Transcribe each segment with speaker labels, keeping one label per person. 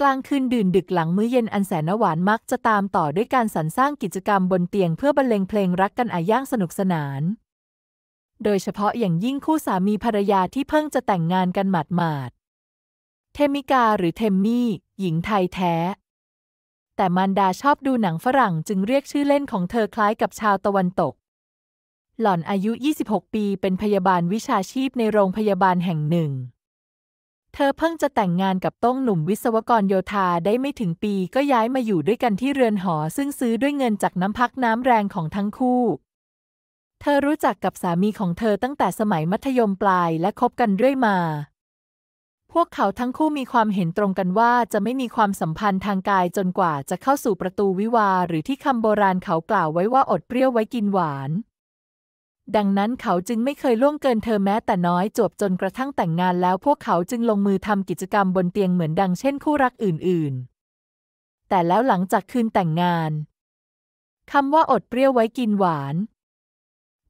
Speaker 1: กลางคืนดื่นดึกหลังมื้อเย็นอันแสนหวานมักจะตามต่อด้วยการสรรสร้างกิจกรรมบนเตียง เพื่อบรรเลงเพลงรักกันอาย่างสนุกสนาน โดยเฉพาะอย่างยิ่งคู่สามีภรรยาที่เพิ่งจะแต่งงานกันหมาดหมาดเทมิกาหรือเทมมี่ หญิงไทยแท้ แต่มารดาชอบดูหนังฝรั่งจึงเรียกชื่อเล่นของเธอคล้ายกับชาวตะวันตก หล่อนอายุ 26 ปีเป็นพยาบาลวิชาชีพในโรงพยาบาลแห่งหนึ่งเธอเพิ่งจะแต่งงานกับต้องหนุ่มวิศวกรโยธาได้ไม่ถึงปีก็ย้ายมาอยู่ด้วยกันที่เรือนหอ ซึ่งซื้อด้วยเงินจากน้ำพักน้ำแรงของทั้งคู่ เธอรู้จักกับสามีของเธอตั้งแต่สมัยมัธยมปลายและคบกันเรื่อยมา พวกเขาทั้งคู่มีความเห็นตรงกันว่าจะไม่มีความสัมพันธ์ทางกายจนกว่าจะเข้าสู่ประตูวิวาหรือที่คำโบราณเขากล่าวไว้ว่าอดเปรี้ยวไว้กินหวานดังนั้นเขาจึงไม่เคยล่วงเกินเธอแม้แต่น้อยจบจนกระทั่งแต่งงานแล้วพวกเขาจึงลงมือทำกิจกรรมบนเตียงเหมือนดังเช่นคู่รักอื่นๆ แต่แล้วหลังจากคืนแต่งงานคำว่าอดเปรี้ยวไว้กินหวาน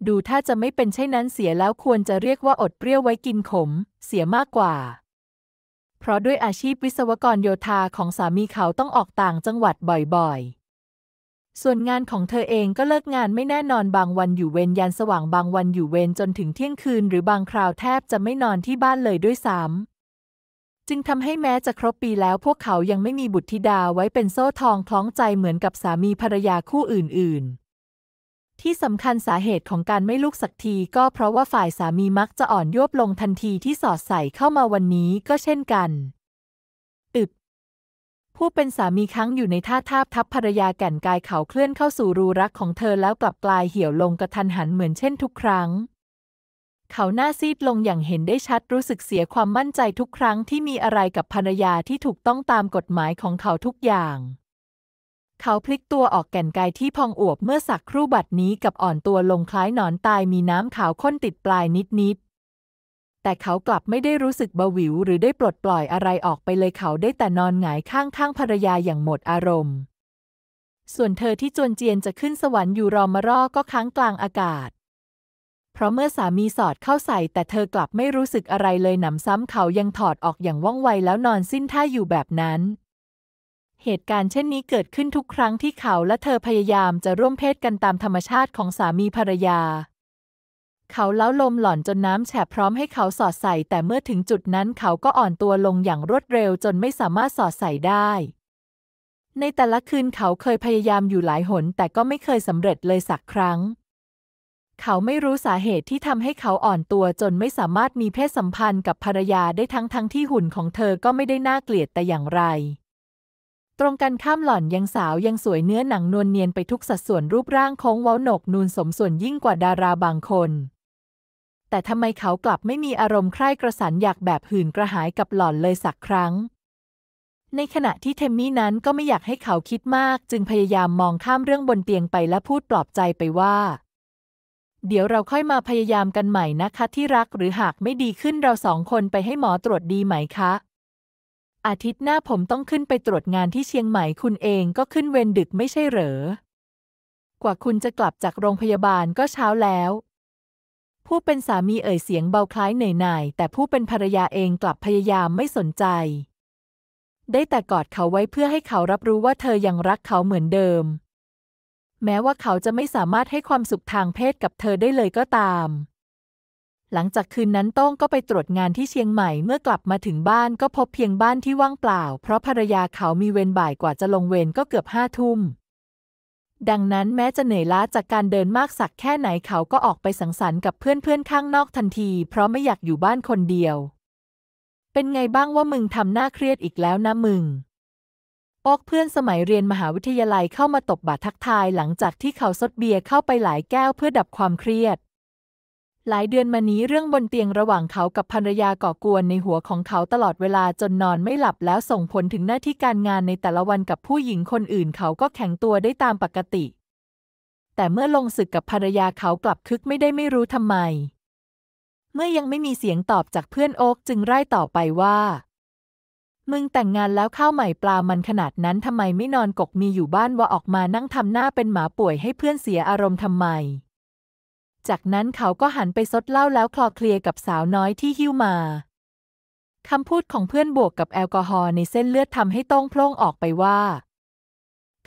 Speaker 1: ดูถ้าจะไม่เป็นเช่นนั้นเสียแล้วควรจะเรียกว่าอดเปรี้ยวไว้กินขม เสียมากกว่า เพราะด้วยอาชีพวิศวกรโยธาของสามีเขาต้องออกต่างจังหวัดบ่อยๆส่วนงานของเธอเองก็เลิกงานไม่แน่นอนบางวันอยู่เวรยันสว่างบางวันอยู่เวรจนถึงเที่ยงคืนหรือบางคราวแทบจะไม่นอนที่บ้านเลยด้วยซ้ำจึงทำให้แม้จะครบปีแล้วพวกเขายังไม่มีบุตรธิดา ไว้เป็นโซ่ทองคล้องใจเหมือนกับสามีภรรยาคู่อื่นๆ ที่สำคัญสาเหตุของการไม่ลูกสักที ก็เพราะว่าฝ่ายสามีมักจะอ่อนยวบลงทันทีที่สอดใส่เข้ามาวันนี้ก็เช่นกันผู้เป็นสามีครั้งอยู่ในท่าทาบทับภรรยาแก่นกายเขาเคลื่อนเข้าสู่รูรักของเธอแล้วกลับกลายเหี่ยวลงกระทันหันเหมือนเช่นทุกครั้ง เขาหน้าซีดลงอย่างเห็นได้ชัดรู้สึกเสียความมั่นใจทุกครั้ง ที่มีอะไรกับภรรยาที่ถูกต้องตามกฎหมายของเขาทุกอย่าง เขาพลิกตัวออกแก่นกายที่พองอวบเมื่อสักครู่บัดนี้กับอ่อนตัวลงคล้ายหนอนตายมีน้ำขาวข้นติดปลายนิดนิดแต่เขากลับไม่ได้รู้สึกบาวิวหรือได้ปลดปล่อยอะไรออกไปเลยเขาได้แต่นอนหงายข้างข้างภรรยาอย่างหมดอารมณ์ ส่วนเธอที่จวนเจียนจะขึ้นสวรรค์อยู่รอมารอก็ค้างกลางอากาศ เพราะเมื่อสามีสอดเข้าใส่ แต่เธอกลับไม่รู้สึกอะไรเลยหนำซ้ำเขายังถอดออกอย่างว่องไวแล้วนอนสิ้นท่าอยู่แบบนั้น เหตุการณ์เช่นนี้เกิดขึ้นทุกครั้งที่เขาและเธอพยายามจะร่วมเพศกันตามธรรมชาติของสามีภรรยาเขาเล้าลมหล่อนจนน้ำแฉะพร้อมให้เขาสอดใส่ แต่เมื่อถึงจุดนั้นเขาก็อ่อนตัวลงอย่างรวดเร็วจนไม่สามารถสอดใส่ได้ ในแต่ละคืนเขาเคยพยายามอยู่หลายหน แต่ก็ไม่เคยสำเร็จเลยสักครั้ง เขาไม่รู้สาเหตุที่ทำให้เขาอ่อนตัวจนไม่สามารถมีเพศสัมพันธ์กับภรรยาได้ทั้งทั้งที่หุ่นของเธอก็ไม่ได้น่าเกลียดแต่อย่างไร ตรงกันข้ามหล่อนยังสาวยังสวยเนื้อหนังนวลเนียนไปทุกสัดส่วนรูปร่างโค้งเว้าหนกนูนสมส่วนยิ่งกว่าดาราบางคนแต่ทำไมเขากลับไม่มีอารมณ์ใคร่กระสันอยากแบบหื่นกระหายกับหล่อนเลยสักครั้ง ในขณะที่เทมมี่นั้นก็ไม่อยากให้เขาคิดมาก จึงพยายามมองข้ามเรื่องบนเตียงไปและพูดปลอบใจไปว่า เดี๋ยวเราค่อยมาพยายามกันใหม่นะคะ ที่รักหรือหากไม่ดีขึ้นเราสองคนไปให้หมอตรวจดีไหมคะ อาทิตย์หน้าผมต้องขึ้นไปตรวจงานที่เชียงใหม่ คุณเองก็ขึ้นเวรดึกไม่ใช่เหรอ กว่าคุณจะกลับจากโรงพยาบาลก็เช้าแล้วผู้เป็นสามีเอ่ยเสียงเบาคล้ายเหนื่อยหน่ายแต่ผู้เป็นภรรยาเองกลับพยายามไม่สนใจ ได้แต่กอดเขาไว้เพื่อให้เขารับรู้ว่าเธอยังรักเขาเหมือนเดิม แม้ว่าเขาจะไม่สามารถให้ความสุขทางเพศกับเธอได้เลยก็ตาม หลังจากคืนนั้นต้องก็ไปตรวจงานที่เชียงใหม่เมื่อกลับมาถึงบ้านก็พบเพียงบ้านที่ว่างเปล่า เพราะภรรยาเขามีเวรบ่ายกว่าจะลงเวรก็เกือบห้าทุ่มดังนั้นแม้จะเหนื่อยล้าจากการเดินมากสักแค่ไหนเขาก็ออกไปสังสรรค์กับเพื่อนๆข้างนอกทันที เพราะไม่อยากอยู่บ้านคนเดียว เป็นไงบ้างว่ามึงทำหน้าเครียดอีกแล้วนะมึงออกเพื่อนสมัยเรียนมหาวิทยาลัยเข้ามาตบบตรทักทาย หลังจากที่เขาซดเบียร์เข้าไปหลายแก้วเพื่อดับความเครียดหลายเดือนมานี้เรื่องบนเตียงระหว่างเขากับภรรยาก่อกวนในหัวของเขาตลอดเวลาจนนอนไม่หลับแล้วส่งผลถึงหน้าที่การงานในแต่ละวันกับผู้หญิงคนอื่นเขาก็แข็งตัวได้ตามปกติ แต่เมื่อลงศึกกับภรรยาเขากลับคึกไม่ได้ไม่รู้ทำไม เมื่อยังไม่มีเสียงตอบจากเพื่อนโอ๊กจึงไล่ต่อไปว่า มึงแต่งงานแล้วข้าวใหม่ปลามันขนาดนั้นทำไมไม่นอนกกมีอยู่บ้านว่าออกมานั่งทำหน้าเป็นหมาป่วยให้เพื่อนเสียอารมณ์ทำไมจากนั้นเขาก็หันไปซดเหล้าแล้วคลอเคลียกับสาวน้อยที่หิ้วมา คำพูดของเพื่อนบวกกับแอลกอฮอล์ในเส้นเลือดทำให้ต้องโพล่งออกไปว่า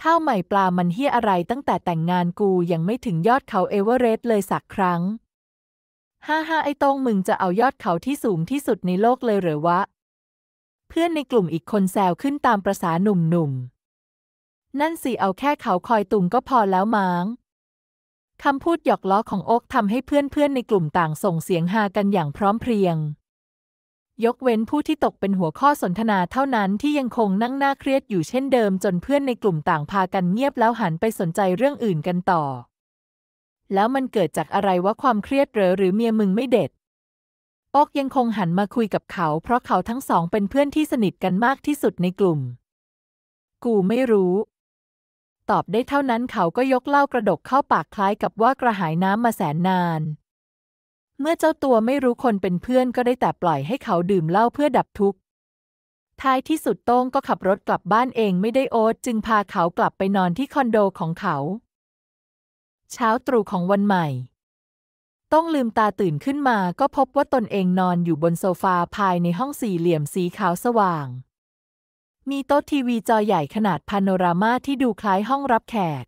Speaker 1: ข้าวใหม่ปลามันเฮียอะไรตั้งแต่แต่งงานกูยังไม่ถึงยอดเขาเอเวอเรสต์เลยสักครั้งฮ่าฮไอ้ต้องมึงจะเอายอดเขาที่สูงที่สุดในโลกเลยเหรอวะ เพื่อนในกลุ่มอีกคนแซวขึ้นตามประษาหนุ่มๆนนั่นสิเอาแค่เขาคอยตุงก็พอแล้วมั้งคำพูดหยอกล้อของโอ๊กทำให้เพื่อนๆในกลุ่มต่างส่งเสียงฮากันอย่างพร้อมเพรียง ยกเว้นผู้ที่ตกเป็นหัวข้อสนทนาเท่านั้นที่ยังคงนั่งหน้าเครียดอยู่เช่นเดิมจนเพื่อนในกลุ่มต่างพากันเงียบแล้วหันไปสนใจเรื่องอื่นกันต่อ แล้วมันเกิดจากอะไรว่าความเครียดเหรอหรือเมียมึงไม่เด็ดโอ๊กยังคงหันมาคุยกับเขาเพราะเขาทั้งสองเป็นเพื่อนที่สนิทกันมากที่สุดในกลุ่ม กูไม่รู้ตอบได้เท่านั้นเขาก็ยกเหล้ากระดกเข้าปากคล้ายกับว่ากระหายน้ำมาแสนนาน เมื่อเจ้าตัวไม่รู้คนเป็นเพื่อนก็ได้แต่ปล่อยให้เขาดื่มเหล้าเพื่อดับทุกข์ ท้ายที่สุดโต้งก็ขับรถกลับบ้านเองไม่ได้โอ๊ตจึงพาเขากลับไปนอนที่คอนโดของเขา เช้าตรู่ของวันใหม่ ต้องลืมตาตื่นขึ้นมาก็พบว่าตนเองนอนอยู่บนโซฟาภายในห้องสี่เหลี่ยมสีขาวสว่างมีโต๊ะทีวีจอใหญ่ขนาดพาโนรามาที่ดูคล้ายห้องรับแขก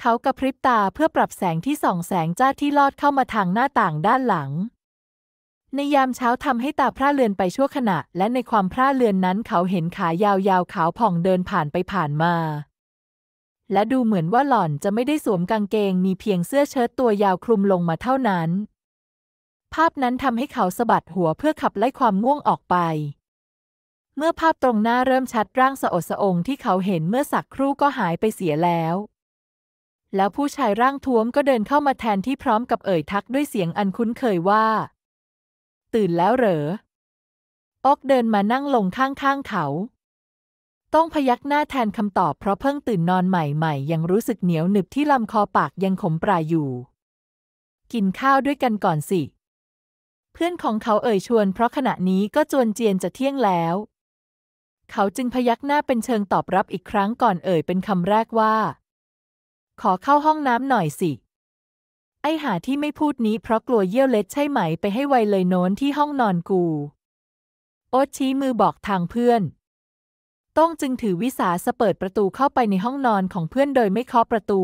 Speaker 1: เขากระพริบตาเพื่อปรับแสงที่ส่องแสงจ้าที่ลอดเข้ามาทางหน้าต่างด้านหลังในยามเช้าทำให้ตาพร่าเลือนไปชั่วขณะและในความพร่าเลือนนั้นเขาเห็นขายาวๆขาวผ่องเดินผ่านไปผ่านมา และดูเหมือนว่าหล่อนจะไม่ได้สวมกางเกง มีเพียงเสื้อเชิ้ตตัวยาวคลุมลงมาเท่านั้น ภาพนั้นทำให้เขาสะบัดหัวเพื่อขับไล่ความง่วงออกไปเมื่อภาพตรงหน้าเริ่มชัดร่างสะอดสะองที่เขาเห็นเมื่อสักครู่ก็หายไปเสียแล้ว แล้วผู้ชายร่างท้วมก็เดินเข้ามาแทนที่พร้อมกับเอ่ยทักด้วยเสียงอันคุ้นเคยว่า ตื่นแล้วเหรอออกเดินมานั่งลงข้าง ๆเขา ต้องพยักหน้าแทนคำตอบเพราะเพิ่งตื่นนอนใหม่ๆ ยังรู้สึกเหนียวหนึบที่ลำคอปากยังขมปลายอยู่ กินข้าวด้วยกันก่อนสิ เพื่อนของเขาเอ่ยชวน เพราะขณะนี้ก็จวนเจียนจะเที่ยงแล้วเขาจึงพยักหน้าเป็นเชิงตอบรับอีกครั้งก่อนเอ่ย เป็นคำแรกว่า ขอเข้าห้องน้ำหน่อยสิ ไอหาที่ไม่พูดนี้เพราะกลัวเยี่ยวเล็ดใช่ไหม ไปให้ไวเลยโน้นที่ห้องนอนกู โอ๊ตชี้มือบอกทางเพื่อน ต้องจึงถือวิสาสเปิดประตูเข้าไปในห้องนอนของเพื่อนโดยไม่เคาะประตู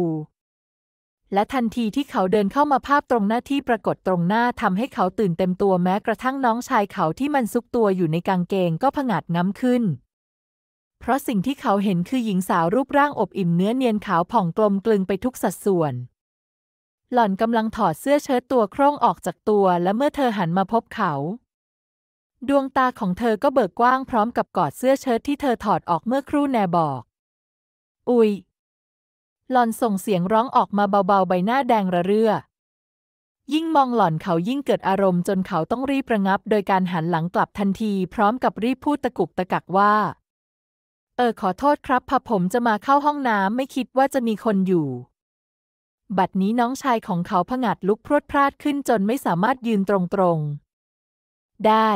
Speaker 1: และทันทีที่เขาเดินเข้ามาภาพตรงหน้าที่ปรากฏตรงหน้าทำให้เขาตื่นเต็มตัวแม้กระทั่งน้องชายเขาที่มันซุกตัวอยู่ในกางเกงก็ผงาดง้ำขึ้นเพราะสิ่งที่เขาเห็นคือหญิงสาวรูปร่างอบอิ่มเนื้อเนียนขาวผ่องกลมกลึงไปทุกสัดส่วน หล่อนกำลังถอดเสื้อเชิ้ตตัวโคร่งออกจากตัว และเมื่อเธอหันมาพบเขา ดวงตาของเธอก็เบิกกว้างพร้อมกับกอดเสื้อเชิ้ตที่เธอถอดออกเมื่อครู่แนบอก อุยหล่อนส่งเสียงร้องออกมาเบาๆ ใบหน้าแดงระเรื่อ ยิ่งมองหล่อนเขายิ่งเกิดอารมณ์ จนเขาต้องรีบประงับ โดยการหันหลังกลับทันทีพร้อมกับรีบพูดตะกุกตะกักว่าเออขอโทษครับ พอผมจะมาเข้าห้องน้ำไม่คิดว่าจะมีคนอยู่ บัดนี้น้องชายของเขาผงาดลุกพรวดพลาดขึ้นจนไม่สามารถยืนตรงๆ ได้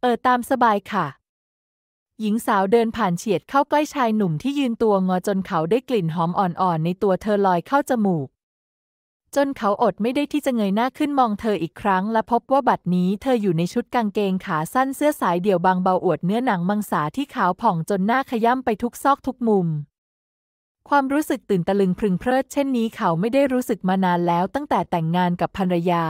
Speaker 1: เออตามสบายค่ะ หญิงสาวเดินผ่านเฉียดเข้าใกล้ชายหนุ่มที่ยืนตัวงอจนเขาได้กลิ่นหอมอ่อนๆ ในตัวเธอลอยเข้าจมูกจนเขาอดไม่ได้ที่จะเงยหน้าขึ้นมองเธออีกครั้งและพบว่าบัดนี้เธออยู่ในชุดกางเกงขาสั้นเสื้อสายเดี่ยวบางเบาอวดเนื้อหนังมังสาที่ขาวผ่องจนหน้าขย้ำไปทุกซอกทุกมุม ความรู้สึกตื่นตะลึงพรึงเพลิดเช่นนี้เขาไม่ได้รู้สึกมานานแล้วตั้งแต่แต่งงานกับภรรยา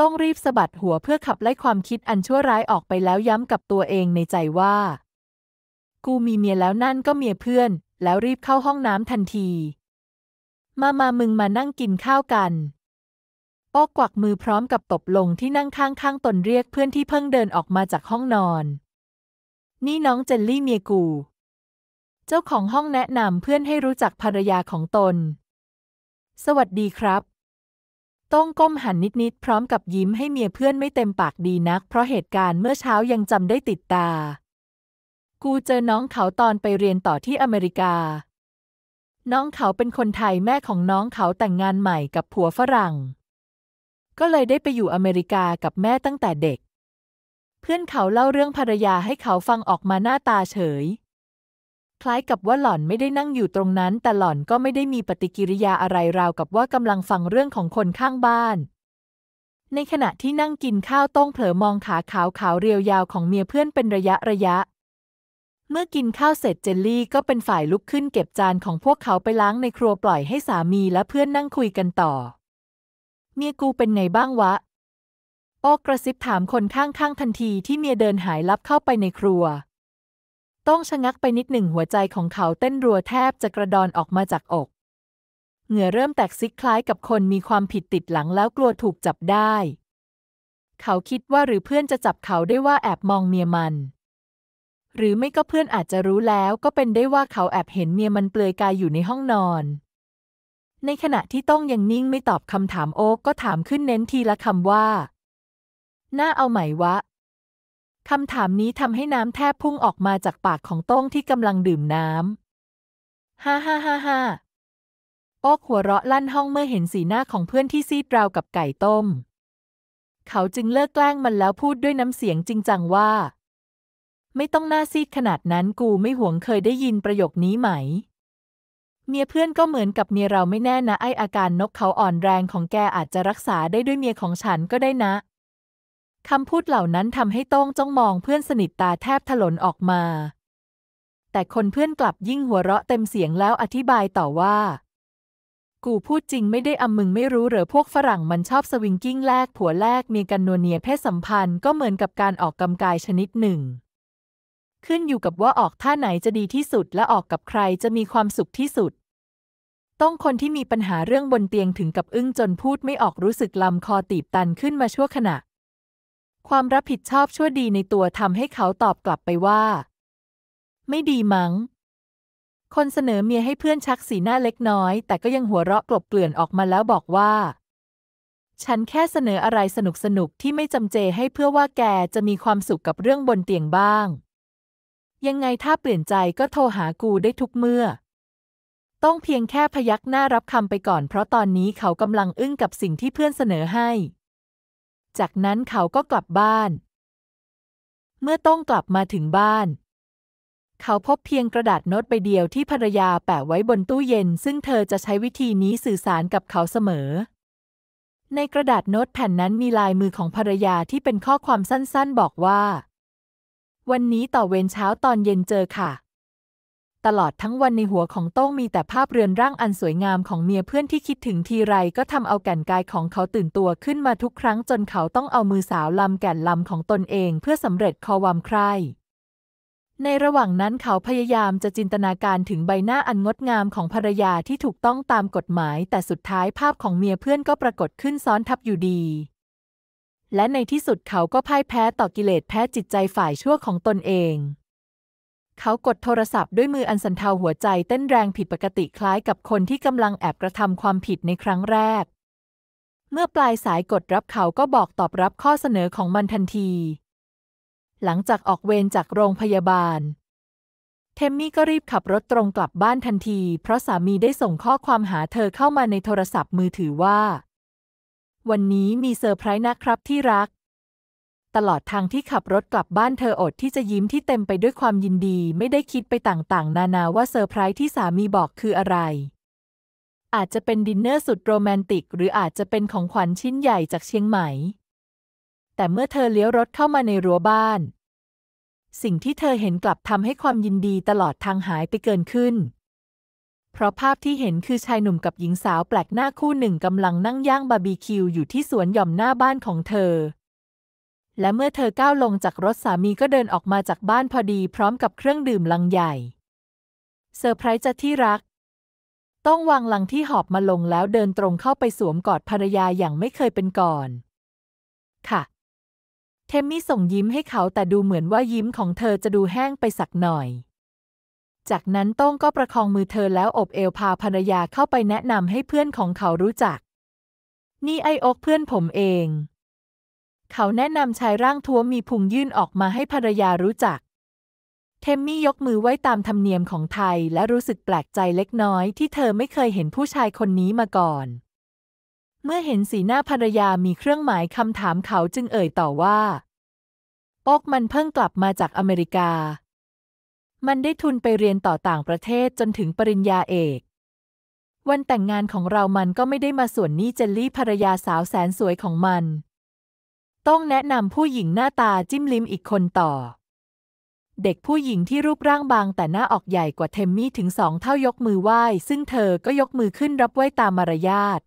Speaker 1: ต้องรีบสะบัดหัวเพื่อขับไล่ความคิดอันชั่วร้ายออกไปแล้วย้ำกับตัวเองในใจว่า กูมีเมียแล้วนั่นก็เมียเพื่อน แล้วรีบเข้าห้องน้ำทันทีมามามึงมานั่งกินข้าวกัน้อกวักมือพร้อมกับตบลงที่นั่งข้างๆตนเรียกเพื่อนที่เพิ่งเดินออกมาจากห้องนอน นี่น้องเจนลี่เมียกู เจ้าของห้องแนะนำเพื่อนให้รู้จักภรรยาของตน สวัสดีครับ ต้องก้มหันนิดๆพร้อมกับยิ้มให้เมียเพื่อนไม่เต็มปากดีนัก เพราะเหตุการณ์เมื่อเช้ายังจำได้ติดตา กูเจอน้องเขาตอนไปเรียนต่อที่อเมริกาน้องเขาเป็นคนไทยแม่ของน้องเขาแต่งงานใหม่กับผัวฝรั่ง ก็เลยได้ไปอยู่อเมริกากับแม่ตั้งแต่เด็ก เพื่อนเขาเล่าเรื่องภรรยาให้เขาฟังออกมาหน้าตาเฉย คล้ายกับว่าหล่อนไม่ได้นั่งอยู่ตรงนั้นแต่หล่อนก็ไม่ได้มีปฏิกิริยาอะไรราวกับว่ากำลังฟังเรื่องของคนข้างบ้าน ในขณะที่นั่งกินข้าวต้องเผลอมองขาขาวขาวเรียวยาวของเมียเพื่อนเป็นระยะระยะเมื่อกินข้าวเสร็จเจลลี่ก็เป็นฝ่ายลุกขึ้นเก็บจานของพวกเขาไปล้างในครัวปล่อยให้สามีและเพื่อนนั่งคุยกันต่อ เมียกูเป็นไงบ้างวะ โอกระซิบถามคนข้างๆทันทีที่เมียเดินหายลับเข้าไปในครัว ต้องชะงักไปนิดหนึ่งหัวใจของเขาเต้นรัวแทบจะกระดอนออกมาจากอกเหงื่อเริ่มแตกซิกคล้ายกับคนมีความผิดติดหลังแล้วกลัวถูกจับได้ เขาคิดว่าหรือเพื่อนจะจับเขาได้ว่าแอบมองเมียมันหรือไม่ก็เพื่อนอาจจะรู้แล้ว ก็เป็นได้ว่าเขาแอบเห็นเมียมันเปลือยกายอยู่ในห้องนอน ในขณะที่ต้องยังนิ่งไม่ตอบคำถามโอ๊กก็ถามขึ้นเน้นทีละคำว่าน่าเอาไหมวะคำถามนี้ทำให้น้ำแทบพุ่งออกมาจากปากของต้องที่กำลังดื่มน้ำฮ่าฮ่าฮ่าฮ่าโอ๊กหัวเราะลั่นห้องเมื่อเห็นสีหน้าของเพื่อนที่ซีดราวกับไก่ต้ม เขาจึงเลิกแกล้งมันแล้วพูดด้วยน้ำเสียงจริงจังว่าไม่ต้องหน้าซีดขนาดนั้นกูไม่หวงเคยได้ยินประโยคนี้ไหม เมียเพื่อนก็เหมือนกับเมียเราไม่แน่นะ ไออาการนกเขาอ่อนแรงของแกอาจจะรักษาได้ด้วยเมียของฉันก็ได้นะ คำพูดเหล่านั้นทำให้โต้งจ้องมองเพื่อนสนิทตาแทบถลนออกมา แต่คนเพื่อนกลับยิ่งหัวเราะเต็มเสียงแล้วอธิบายต่อว่า กูพูดจริงไม่ได้อำมึงไม่รู้เหรอพวกฝรั่งมันชอบสวิงกิ้งแลกผัวแลกมีกันนัวเนียเพศสัมพันธ์ก็เหมือนกับการออกกำกายชนิดหนึ่งขึ้นอยู่กับว่าออกท่าไหนจะดีที่สุดและออกกับใครจะมีความสุขที่สุด ต้องคนที่มีปัญหาเรื่องบนเตียงถึงกับอึ้งจนพูดไม่ออกรู้สึกลำคอตีบตันขึ้นมาชั่วขณะ ความรับผิดชอบชั่วดีในตัวทำให้เขาตอบกลับไปว่า ไม่ดีมัง้ง คนเสนอเมียให้เพื่อนชักสีหน้าเล็กน้อย แต่ก็ยังหัวเราะกลบเกลื่อนออกมาแล้วบอกว่า ฉันแค่เสนออะไรสนุกๆที่ไม่จำเจให้เพื่อว่าแกจะมีความสุขกับเรื่องบนเตียงบ้างยังไงถ้าเปลี่ยนใจก็โทรหากูได้ทุกเมื่อ ต้องเพียงแค่พยักหน้ารับคำไปก่อนเพราะตอนนี้เขากำลังอึ้งกับสิ่งที่เพื่อนเสนอให้ จากนั้นเขาก็กลับบ้าน เมื่อต้องกลับมาถึงบ้าน เขาพบเพียงกระดาษโน้ตใบเดียวที่ภรรยาแปะไว้บนตู้เย็น ซึ่งเธอจะใช้วิธีนี้สื่อสารกับเขาเสมอ ในกระดาษโน้ตแผ่นนั้นมีลายมือของภรรยาที่เป็นข้อความสั้นๆบอกว่าวันนี้ต่อเวรเช้าตอนเย็นเจอค่ะ ตลอดทั้งวันในหัวของโต้งมีแต่ภาพเรือนร่างอันสวยงามของเมียเพื่อนที่คิดถึงทีไรก็ทำเอาแก่นกายของเขาตื่นตัวขึ้นมาทุกครั้ง จนเขาต้องเอามือสาวลำแก่นลำของตนเองเพื่อสำเร็จคอวามใครในระหว่างนั้นเขาพยายามจะจินตนาการถึงใบหน้าอันงดงามของภรรยาที่ถูกต้องตามกฎหมาย แต่สุดท้ายภาพของเมียเพื่อนก็ปรากฏขึ้นซ้อนทับอยู่ดีและในที่สุดเขาก็พ่ายแพ้ต่อกิเลสแพ้จิตใจฝ่ายชั่วของตนเอง เขากดโทรศัพท์ด้วยมืออันสันเทาหัวใจเต้นแรงผิดปกติคล้ายกับคนที่กำลังแอบกระทำความผิดในครั้งแรก เมื่อปลายสายกดรับเขาก็บอกตอบรับข้อเสนอของมันทันที หลังจากออกเวรจากโรงพยาบาล เทมมี่ก็รีบขับรถตรงกลับบ้านทันที เพราะสามีได้ส่งข้อความหาเธอเข้ามาในโทรศัพท์มือถือว่าวันนี้มีเซอร์ไพรส์นะครับที่รัก ตลอดทางที่ขับรถกลับบ้านเธออดที่จะยิ้มที่เต็มไปด้วยความยินดีไม่ได้คิดไปต่างๆ นานาว่าเซอร์ไพรส์ที่สามีบอกคืออะไร อาจจะเป็นดินเนอร์สุดโรแมนติก หรืออาจจะเป็นของขวัญชิ้นใหญ่จากเชียงใหม่แต่เมื่อเธอเลี้ยวรถเข้ามาในรั้วบ้าน สิ่งที่เธอเห็นกลับทำให้ความยินดีตลอดทางหายไปเกินขึ้นเพราะภาพที่เห็นคือชายหนุ่มกับหญิงสาวแปลกหน้าคู่หนึ่งกำลังนั่งย่างบาร์บีคิวอยู่ที่สวนหย่อมหน้าบ้านของเธอ และเมื่อเธอก้าวลงจากรถสามีก็เดินออกมาจากบ้านพอดีพร้อมกับเครื่องดื่มลังใหญ่เซอร์ไพรส์จะที่รัก ต้องวางลังที่หอบมาลงแล้วเดินตรงเข้าไปสวมกอดภรรยาอย่างไม่เคยเป็นก่อน ค่ะ เทมมี่ส่งยิ้มให้เขาแต่ดูเหมือนว่ายิ้มของเธอจะดูแห้งไปสักหน่อยจากนั้นโต้งก็ประคองมือเธอแล้วอบเอวพาภรรยาเข้าไปแนะนำให้เพื่อนของเขารู้จัก นี่ไอโอกเพื่อนผมเอง เขาแนะนำชายร่างท้วมมีพุงยื่นออกมาให้ภรรยารู้จักเทมมี่ยกมือไว้ตามธรรมเนียมของไทยและรู้สึกแปลกใจเล็กน้อย ที่เธอไม่เคยเห็นผู้ชายคนนี้มาก่อน เมื่อเห็นสีหน้าภรรยามีเครื่องหมายคำถามเขาจึงเอ่ยต่อว่าโอกมันเพิ่งกลับมาจากอเมริกามันได้ทุนไปเรียนต่อต่างประเทศจนถึงปริญญาเอก วันแต่งงานของเรามันก็ไม่ได้มาส่วนนี้เจลลี่ภรรยาสาวแสนสวยของมัน ต้องแนะนำผู้หญิงหน้าตาจิ้มลิมอีกคนต่อ เด็กผู้หญิงที่รูปร่างบางแต่หน้าออกใหญ่กว่าเทมมี่ถึงสองเท่ายกมือไหว้ ซึ่งเธอก็ยกมือขึ้นรับไหว้ตามมารยาท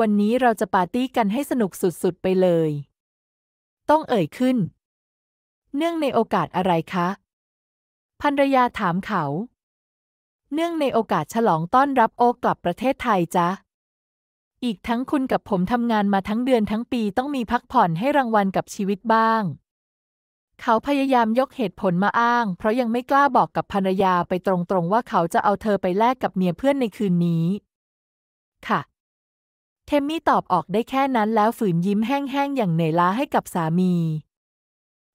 Speaker 1: วันนี้เราจะปาร์ตี้กันให้สนุกสุดๆไปเลย ต้องเอ่ยขึ้น เนื่องในโอกาสอะไรคะภรรยาถามเขา เนื่องในโอกาสฉลองต้อนรับโอกลับประเทศไทยจ้ะอีกทั้งคุณกับผมทำงานมาทั้งเดือนทั้งปีต้องมีพักผ่อนให้รางวัลกับชีวิตบ้าง เขาพยายามยกเหตุผลมาอ้าง เพราะยังไม่กล้าบอกกับภรรยาไปตรงๆ ว่าเขาจะเอาเธอไปแลกกับเมียเพื่อนในคืนนี้ ค่ะ เทมมี่ตอบออกได้แค่นั้นแล้วฝืนยิ้มแห้งๆอย่างเหนื่อยล้าให้กับสามี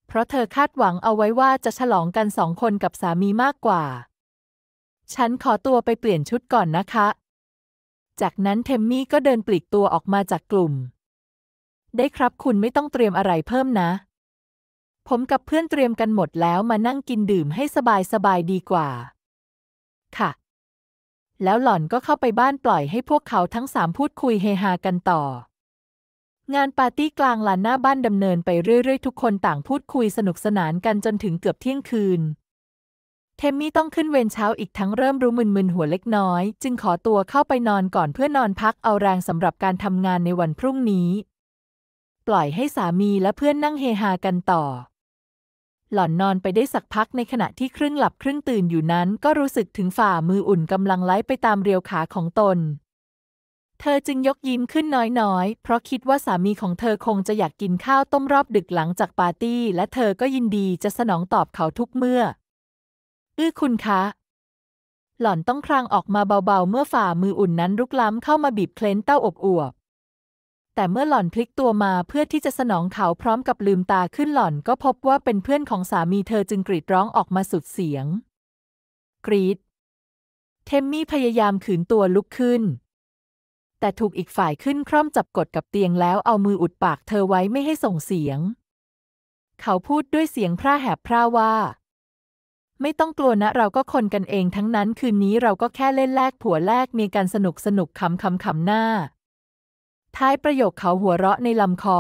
Speaker 1: เพราะเธอคาดหวังเอาไว้ว่าจะฉลองกันสองคนกับสามีมากกว่า ฉันขอตัวไปเปลี่ยนชุดก่อนนะคะ จากนั้นเทมมี่ก็เดินปลีกตัวออกมาจากกลุ่ม ได้ครับคุณไม่ต้องเตรียมอะไรเพิ่มนะ ผมกับเพื่อนเตรียมกันหมดแล้วมานั่งกินดื่มให้สบายสบายดีกว่า ค่ะ แล้วหล่อนก็เข้าไปบ้านปล่อยให้พวกเขาทั้งสามพูดคุยเฮฮากันต่องานปาร์ตี้กลางลานหน้าบ้านดำเนินไปเรื่อยๆ ทุกคนต่างพูดคุยสนุกสนานกันจนถึงเกือบเที่ยงคืนเทมมี่ต้องขึ้นเวรเช้าอีกทั้งเริ่มรู้มึนๆหัวเล็กน้อย จึงขอตัวเข้าไปนอนก่อนเพื่อนอนพักเอาแรงสำหรับการทำงานในวันพรุ่งนี้ ปล่อยให้สามีและเพื่อนนั่งเฮฮากันต่อ หล่อนนอนไปได้สักพักในขณะที่ครึ่งหลับครึ่งตื่นอยู่นั้น ก็รู้สึกถึงฝ่ามืออุ่นกำลังไล้ไปตามเรียวขาของตนเธอจึงยกยิ้มขึ้นน้อยๆ เพราะคิดว่าสามีของเธอคงจะอยากกินข้าวต้มรอบดึกหลังจากปาร์ตี้ และเธอก็ยินดีจะสนองตอบเขาทุกเมื่อ อื้อคุณคะ หล่อนต้องครางออกมาเบาๆเมื่อฝ่ามืออุ่นนั้นรุกล้ำ เข้ามาบีบเคล้นเต้าอบอวบ แต่เมื่อหล่อนพลิกตัวมาเพื่อที่จะสนองเขาพร้อมกับลืมตาขึ้นหล่อนก็พบว่าเป็นเพื่อนของสามีเธอจึงกรีดร้องออกมาสุดเสียง กรีดเทมมี่พยายามขืนตัวลุกขึ้นแต่ถูกอีกฝ่ายขึ้นคร่อมจับกดกับเตียงแล้วเอามืออุดปากเธอไว้ไม่ให้ส่งเสียง เขาพูดด้วยเสียงพร่าแหบพร่าว่า ไม่ต้องกลัวนะ เราก็คนกันเองทั้งนั้นคืนนี้เราก็แค่เล่นแลกผัวแลกมีกันสนุกสนุกขำขำขำหน้า ท้ายประโยคเขาหัวเราะในลำคอ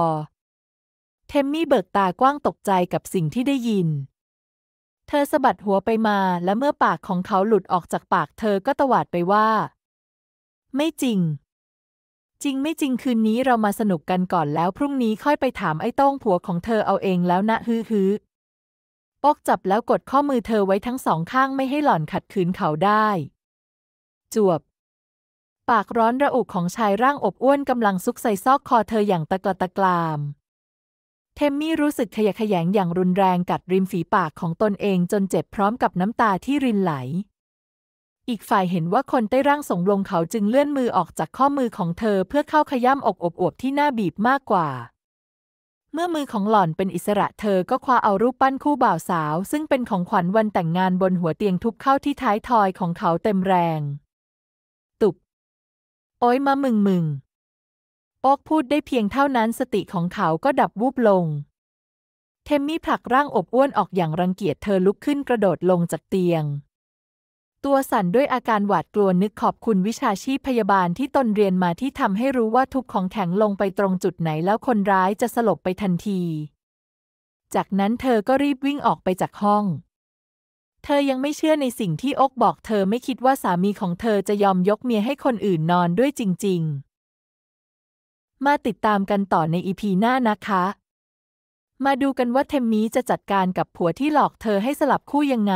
Speaker 1: เทมมี่เบิกตากว้างตกใจกับสิ่งที่ได้ยิน เธอสะบัดหัวไปมา และเมื่อปากของเขาหลุดออกจากปากเธอก็ตวาดไปว่า ไม่จริงจริงไม่จริงคืนนี้เรามาสนุกกันก่อนแล้วพรุ่งนี้ค่อยไปถามไอ้ต้องผัวของเธอเอาเองแล้วนะฮือฮือปกจับแล้วกดข้อมือเธอไว้ทั้งสองข้างไม่ให้หล่อนขัดขืนเขาได้ จวบ ปากร้อนระอุของชายร่างอบอ้วนกำลังซุกใส่ซอกคอเธออย่างตะกละตะกลาม เทมมี่รู้สึกขยะแขยงอย่างรุนแรงกัดริมฝีปากของตนเองจนเจ็บพร้อมกับน้ำตาที่รินไหลอีกฝ่ายเห็นว่าคนใต้ร่างส่งลงเขาจึงเลื่อนมือออกจากข้อมือของเธอเพื่อเข้าขย้ำอกอบอวบที่หน้าบีบมากกว่า เมื่อมือของหล่อนเป็นอิสระเธอก็คว้าเอารูปปั้นคู่บ่าวสาวซึ่งเป็นของขวัญวันแต่งงานบนหัวเตียงทุบเข้าที่ท้ายทอยของเขาเต็มแรง ตุบโอ้ยมามึงมึงออกพูดได้เพียงเท่านั้นสติของเขาก็ดับวูบลงเทมมี่ผลักร่างอบอ้วนออกอย่างรังเกียจเธอลุกขึ้นกระโดดลงจากเตียงตัวสั่นด้วยอาการหวาดกลัวนึกขอบคุณวิชาชีพพยาบาลที่ตนเรียนมาที่ทำให้รู้ว่าทุกของแข็งลงไปตรงจุดไหนแล้วคนร้ายจะสลบไปทันที จากนั้นเธอก็รีบวิ่งออกไปจากห้อง เธอยังไม่เชื่อในสิ่งที่อกบอกเธอไม่คิดว่าสามีของเธอจะยอมยกเมียให้คนอื่นนอนด้วยจริง ๆ มาติดตามกันต่อในอีพีหน้านะคะ มาดูกันว่าเทมมี่จะจัดการกับผัวที่หลอกเธอให้สลับคู่ยังไง